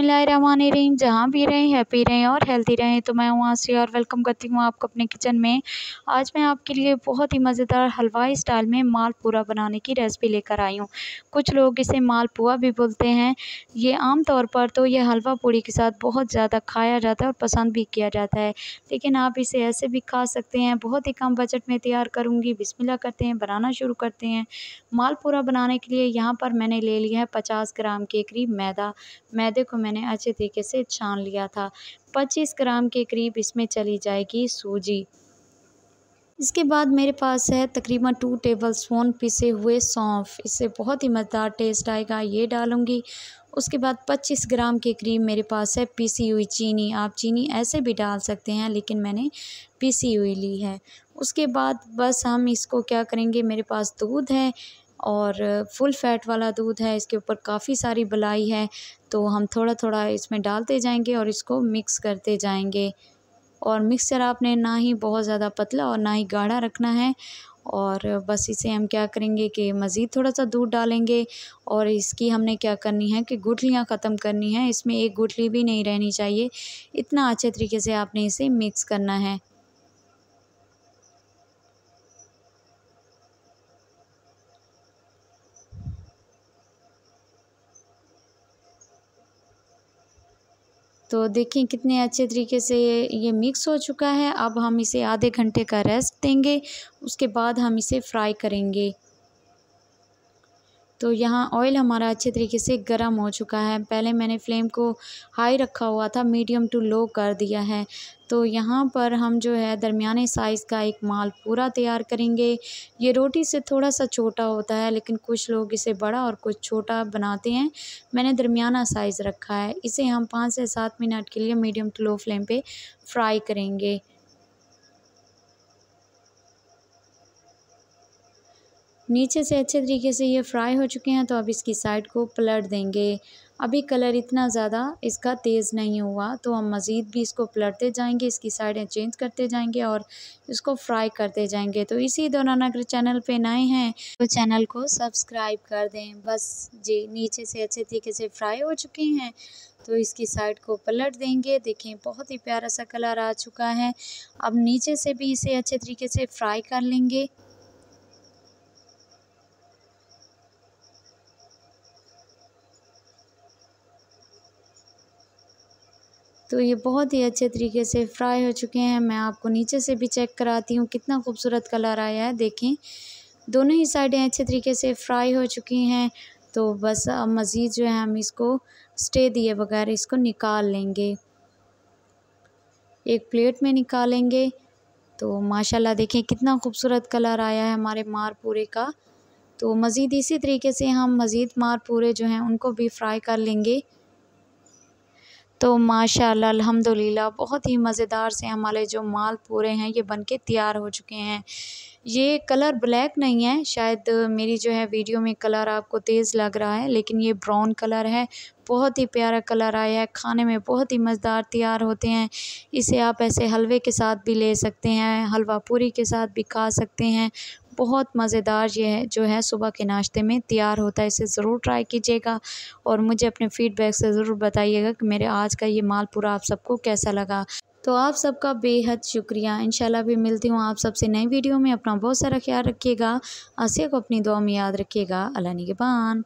रही जहाँ भी रहें हैप्पी रहें और हेल्थी रहें तो मैं वहाँ से और वेलकम करती हूँ आपको अपने किचन में आज मैं आपके लिए बहुत ही मज़ेदार हलवाई स्टाइल में मालपुआ बनाने की रेसिपी लेकर आई हूँ कुछ लोग इसे मालपुआ भी बोलते हैं ये आम तौर पर तो यह हलवा पूड़ी के साथ बहुत ज़्यादा खाया जाता है और पसंद भी किया जाता है लेकिन आप इसे ऐसे भी खा सकते हैं बहुत ही कम बजट में तैयार करूँगी बिस्मिल्लाह करते हैं बनाना शुरू करते हैं मालपुआ बनाने के लिए यहाँ पर मैंने ले लिया है पचास ग्राम के करीब मैदा मैदे को मैं मैंने अच्छे तरीके से छान लिया था 25 ग्राम के करीब इसमें चली जाएगी सूजी इसके बाद मेरे पास है तकरीबन टू टेबल स्पून पिसे हुए सौंफ इससे बहुत ही मज़ेदार टेस्ट आएगा ये डालूँगी उसके बाद 25 ग्राम के करीब मेरे पास है पीसी हुई चीनी आप चीनी ऐसे भी डाल सकते हैं लेकिन मैंने पीसी हुई ली है उसके बाद बस हम इसको क्या करेंगे मेरे पास दूध है और फुल फैट वाला दूध है इसके ऊपर काफ़ी सारी बलाई है तो हम थोड़ा थोड़ा इसमें डालते जाएंगे और इसको मिक्स करते जाएंगे और मिक्सचर आपने ना ही बहुत ज़्यादा पतला और ना ही गाढ़ा रखना है और बस इसे हम क्या करेंगे कि मज़ीद थोड़ा सा दूध डालेंगे और इसकी हमने क्या करनी है कि गुठलियाँ ख़त्म करनी है इसमें एक गुठली भी नहीं रहनी चाहिए इतना अच्छे तरीके से आपने इसे मिक्स करना है तो देखिए कितने अच्छे तरीके से ये मिक्स हो चुका है अब हम इसे आधे घंटे का रेस्ट देंगे उसके बाद हम इसे फ्राई करेंगे तो यहाँ ऑयल हमारा अच्छे तरीके से गर्म हो चुका है पहले मैंने फ्लेम को हाई रखा हुआ था मीडियम टू लो कर दिया है तो यहाँ पर हम जो है दरमियाने साइज़ का एक माल पूरा तैयार करेंगे ये रोटी से थोड़ा सा छोटा होता है लेकिन कुछ लोग इसे बड़ा और कुछ छोटा बनाते हैं मैंने दरमियाना साइज़ रखा है इसे हम पाँच से सात मिनट के लिए मीडियम टू लो फ्लेम पर फ्राई करेंगे नीचे से अच्छे तरीके से ये फ्राई हो चुके हैं तो अब इसकी साइड को पलट देंगे अभी कलर इतना ज़्यादा इसका तेज़ नहीं हुआ तो हम मज़ीद भी इसको पलटते जाएंगे इसकी साइडें चेंज करते जाएंगे और इसको फ्राई करते जाएंगे तो इसी दौरान अगर चैनल पे नए हैं तो चैनल को सब्सक्राइब कर दें बस जी नीचे से अच्छे तरीके से फ्राई हो चुके हैं तो इसकी साइड को पलट देंगे देखें बहुत ही प्यारा सा कलर आ चुका है अब नीचे से भी इसे अच्छे तरीके से फ्राई कर लेंगे तो ये बहुत ही अच्छे तरीके से फ्राई हो चुके हैं मैं आपको नीचे से भी चेक कराती हूँ कितना खूबसूरत कलर आया है देखें दोनों ही साइडें अच्छे तरीके से फ्राई हो चुकी हैं तो बस अब मज़ीद जो है हम इसको स्टे दिए बगैर इसको निकाल लेंगे एक प्लेट में निकालेंगे तो माशाल्लाह देखें कितना खूबसूरत कलर आया है हमारे पूरे का तो मज़ीद इसी तरीके से हम मज़ीद पूरे जो हैं उनको भी फ्राई कर लेंगे तो माशाल्लाह अल्हम्दुलिल्लाह बहुत ही मज़ेदार से हमारे जो माल पूरे हैं ये बनके तैयार हो चुके हैं ये कलर ब्लैक नहीं है शायद मेरी जो है वीडियो में कलर आपको तेज़ लग रहा है लेकिन ये ब्राउन कलर है बहुत ही प्यारा कलर आया है खाने में बहुत ही मज़ेदार तैयार होते हैं इसे आप ऐसे हलवे के साथ भी ले सकते हैं हलवा पूरी के साथ भी खा सकते हैं बहुत मज़ेदार ये जो है सुबह के नाश्ते में तैयार होता है इसे ज़रूर ट्राई कीजिएगा और मुझे अपने फ़ीडबैक से ज़रूर बताइएगा कि मेरे आज का ये मालपुरा आप सबको कैसा लगा तो आप सबका बेहद शुक्रिया इंशाल्लाह भी मिलती हूँ आप सबसे नई वीडियो में अपना बहुत सारा ख्याल रखिएगा आसिया को अपनी दुआ में याद रखिएगा अल्लाह निगबान